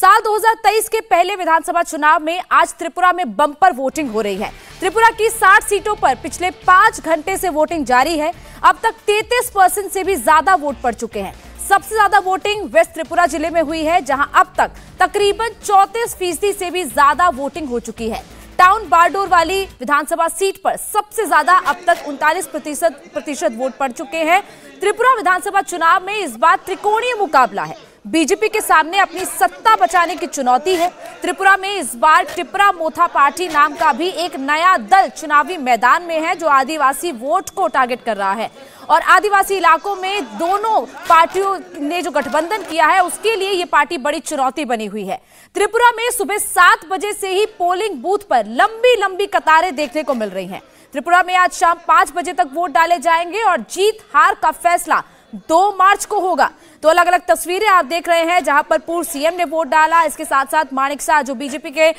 साल 2023 के पहले विधानसभा चुनाव में आज त्रिपुरा में बम्पर वोटिंग हो रही है त्रिपुरा की 60 सीटों पर पिछले पांच घंटे से वोटिंग जारी है अब तक 33 परसेंट से भी ज्यादा वोट पड़ चुके हैं सबसे ज्यादा वोटिंग वेस्ट त्रिपुरा जिले में हुई है जहां अब तक तकरीबन चौतीस फीसदी से भी ज्यादा वोटिंग हो चुकी है टाउन बारडोर वाली विधानसभा सीट पर सबसे ज्यादा अब तक उनतालीस प्रतिशत प्रतिशत वोट पड़ चुके हैं त्रिपुरा विधानसभा चुनाव में इस बार त्रिकोणीय मुकाबला है बीजेपी के सामने अपनी सत्ता बचाने की चुनौती है त्रिपुरा में इस बार टिपरा मोथा पार्टी नाम का भी एक नया दल चुनावी मैदान में है जो आदिवासी वोट को टारगेट कर रहा है और आदिवासी इलाकों में दोनों पार्टियों ने जो गठबंधन किया है उसके लिए ये पार्टी बड़ी चुनौती बनी हुई है त्रिपुरा में सुबह सात बजे से ही पोलिंग बूथ पर लंबी लंबी कतारें देखने को मिल रही है त्रिपुरा में आज शाम पांच बजे तक वोट डाले जाएंगे और जीत हार का फैसला दो मार्च को होगा तो अलग अलग तस्वीरें आप देख रहे हैं जहां पर पूर्व सीएम ने वोट डाला इसके साथ साथ माणिक शाह जो बीजेपी के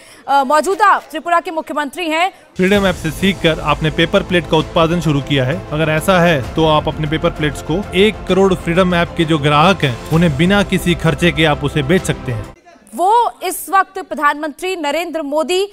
मौजूदा त्रिपुरा के मुख्यमंत्री हैं फ्रीडम ऐप से सीखकर आपने पेपर प्लेट का उत्पादन शुरू किया है अगर ऐसा है तो आप अपने पेपर प्लेट्स को एक करोड़ फ्रीडम ऐप के जो ग्राहक है उन्हें बिना किसी खर्चे के आप उसे बेच सकते हैं वो इस वक्त प्रधानमंत्री नरेंद्र मोदी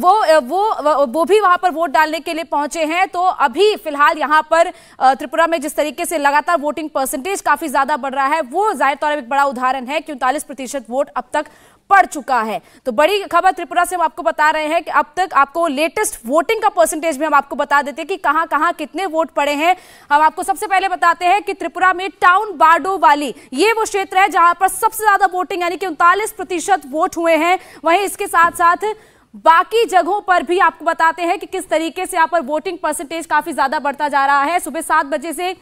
वो वो वो भी वहां पर वोट डालने के लिए पहुंचे हैं तो अभी फिलहाल यहां पर त्रिपुरा में जिस तरीके से लगातार वोटिंग परसेंटेज काफी ज्यादा बढ़ रहा है वो जाहिर तौर पर एक बड़ा उदाहरण है कि उनतालीस प्रतिशत वोट अब तक पड़ चुका है तो बड़ी खबर त्रिपुरा से हम आपको बता रहे हैं कि अब तक आपको लेटेस्ट वोटिंग का परसेंटेज भी हम आपको बता देते हैं कि कहां कहां कितने वोट पड़े हैं हम आपको सबसे पहले बताते हैं कि त्रिपुरा में टाउन बाडो वाली ये वो क्षेत्र है जहां पर सबसे ज्यादा वोटिंग यानी कि उनतालीस वोट हुए हैं वहीं इसके साथ साथ बाकी जगहों पर भी आपको बताते हैं कि किस तरीके से यहाँ पर वोटिंग परसेंटेज काफी ज्यादा बढ़ता जा रहा है सुबह सात बजे से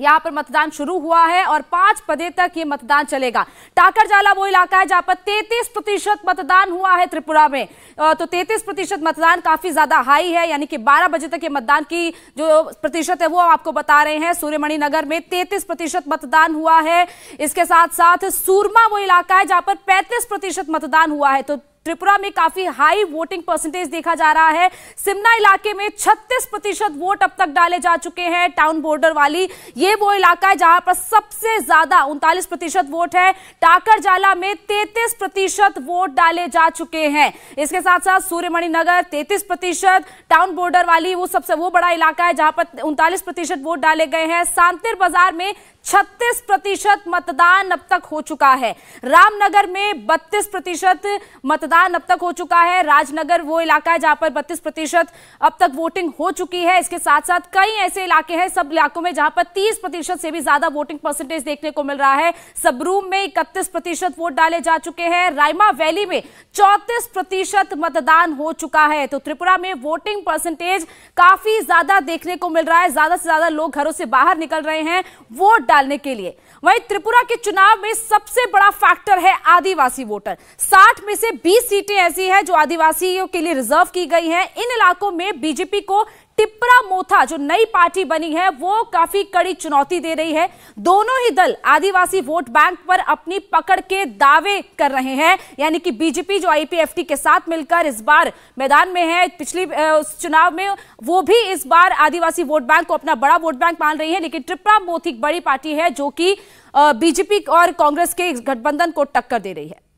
यहाँ पर मतदान शुरू हुआ है और पांच पदे तक ये मतदान चलेगा टाकरजाला वो इलाका है जहां पर 33 प्रतिशत मतदान हुआ है त्रिपुरा में तो 33 प्रतिशत मतदान काफी ज्यादा हाई है यानी कि 12 बजे तक ये मतदान की जो प्रतिशत है वो आपको बता रहे हैं सूर्यमणि नगर में 33 प्रतिशत मतदान हुआ है इसके साथ साथ सूरमा वो इलाका है जहां पर पैंतीस प्रतिशत मतदान हुआ है तो त्रिपुरा में काफी हाई वोटिंग परसेंटेज देखा जा रहा है सिमना इलाके में 36 प्रतिशत वोट अब तक डाले जा चुके हैं टाउन बॉर्डर वाली ये वो इलाका है जहां पर सबसे ज्यादा उनतालीस प्रतिशत वोट है टाकर जाला में 33 प्रतिशत वोट डाले जा चुके हैं इसके साथ साथ सूर्यमणि नगर तैतीस प्रतिशत टाउन बॉर्डर वाली वो सबसे वो बड़ा इलाका है जहां पर उनतालीस प्रतिशत वोट डाले गए हैं सांतिर बाजार में छत्तीस प्रतिशत मतदान अब तक हो चुका है रामनगर में बत्तीस प्रतिशत मतदान मतदान अब तक हो चुका है राजनगर वो इलाका है जहां पर बत्तीस प्रतिशत अब तक वोटिंग हो चुकी है इसके साथ साथ कई ऐसे इलाके हैं सब इलाकों में जहां पर तीस प्रतिशत से भी ज्यादा वोटिंग परसेंटेज देखने को मिल रहा है सबरूम में इकतीस प्रतिशत वोट डाले जा चुके हैं रायमा वैली में चौतीस प्रतिशत मतदान हो चुका है तो त्रिपुरा में वोटिंग परसेंटेज काफी ज्यादा देखने को मिल रहा है ज्यादा से ज्यादा लोग घरों से बाहर निकल रहे हैं वोट डालने के लिए वही त्रिपुरा के चुनाव में सबसे बड़ा फैक्टर है आदिवासी वोटर साठ में से बीस 20 सीटें ऐसी हैं जो आदिवासियों के लिए रिजर्व की गई हैं इन इलाकों में बीजेपी को टिपरा मोथा जो नई पार्टी बनी है वो काफी कड़ी चुनौती दे रही है दोनों ही दल आदिवासी वोट बैंक पर अपनी पकड़ के दावे कर रहे हैं यानी कि बीजेपी जो आईपीएफटी के साथ मिलकर इस बार मैदान में है पिछली चुनाव में वो भी इस बार आदिवासी वोट बैंक को अपना बड़ा वोट बैंक मान रही है लेकिन टिपरा मोथ बड़ी पार्टी है जो कि बीजेपी और कांग्रेस के गठबंधन को टक्कर दे रही है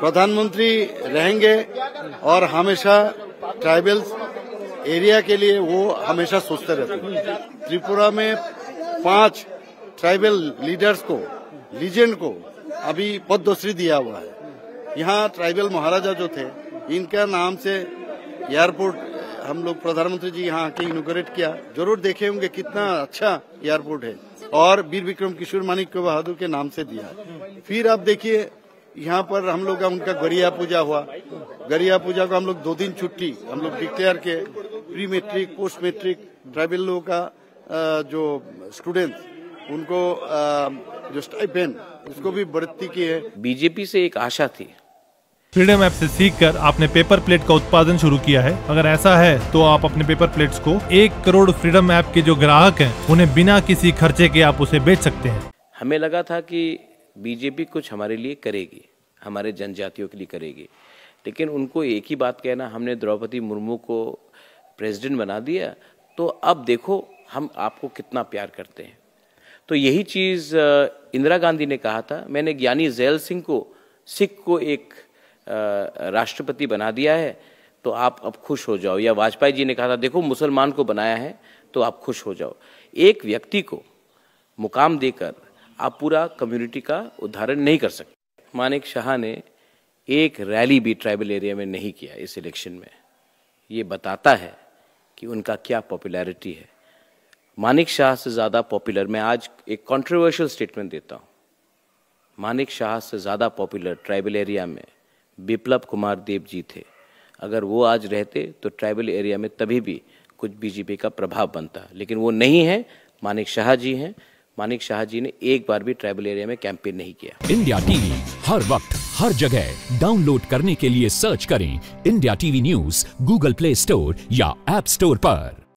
प्रधानमंत्री रहेंगे और हमेशा ट्राइबल्स एरिया के लिए वो हमेशा सोचते रहते त्रिपुरा में पांच ट्राइबल लीडर्स को लीजेंड को अभी पद्मश्री दिया हुआ है यहाँ ट्राइबल महाराजा जो थे इनका नाम से एयरपोर्ट हम लोग प्रधानमंत्री जी यहाँ आके इनोग्रेट किया जरूर देखे होंगे कितना अच्छा एयरपोर्ट है और वीर विक्रम किशोर मानिक बहादुर के नाम से दिया फिर आप देखिए यहाँ पर हम लोग का उनका गरिया पूजा हुआ गरिया पूजा को हम लोग दो दिन छुट्टी हम लोग डिक्लेयर के pre matric post matric tribal लोगों का जो स्टूडेंट उनको जो स्टाइपेन उसको भी बढ़ती की है बीजेपी से एक आशा थी फ्रीडम ऐप से सीखकर आपने पेपर प्लेट का उत्पादन शुरू किया है अगर ऐसा है तो आप अपने पेपर प्लेट्स को एक करोड़ फ्रीडम ऐप के जो ग्राहक हैं उन्हें बिना किसी खर्चे के आप उसे बेच सकते हैं हमें लगा था कि बीजेपी कुछ हमारे लिए करेगी हमारे जनजातियों के लिए करेगी लेकिन उनको एक ही बात कहना हमने द्रौपदी मुर्मू को प्रेसिडेंट बना दिया तो अब देखो हम आपको कितना प्यार करते हैं तो यही चीज़ इंदिरा गांधी ने कहा था मैंने ज्ञानी जैल सिंह को सिख को एक राष्ट्रपति बना दिया है तो आप अब खुश हो जाओ या वाजपेयी जी ने कहा था देखो मुसलमान को बनाया है तो आप खुश हो जाओ एक व्यक्ति को मुकाम देकर आप पूरा कम्युनिटी का उदाहरण नहीं कर सकते मानिक शाह ने एक रैली भी ट्राइबल एरिया में नहीं किया इस इलेक्शन में ये बताता है कि उनका क्या पॉपुलैरिटी है मानिक शाह से ज़्यादा पॉपुलर मैं आज एक कंट्रोवर्शियल स्टेटमेंट देता हूँ मानिक शाह से ज़्यादा पॉपुलर ट्राइबल एरिया में बिप्लब कुमार देव जी थे अगर वो आज रहते तो ट्राइबल एरिया में तभी भी कुछ बीजेपी का प्रभाव बनता लेकिन वो नहीं है मानिक शाह जी हैं मानिक शाह जी ने एक बार भी ट्राइबल एरिया में कैंपेन नहीं किया इंडिया टीवी हर वक्त हर जगह डाउनलोड करने के लिए सर्च करें India TV news Google Play Store या एप स्टोर पर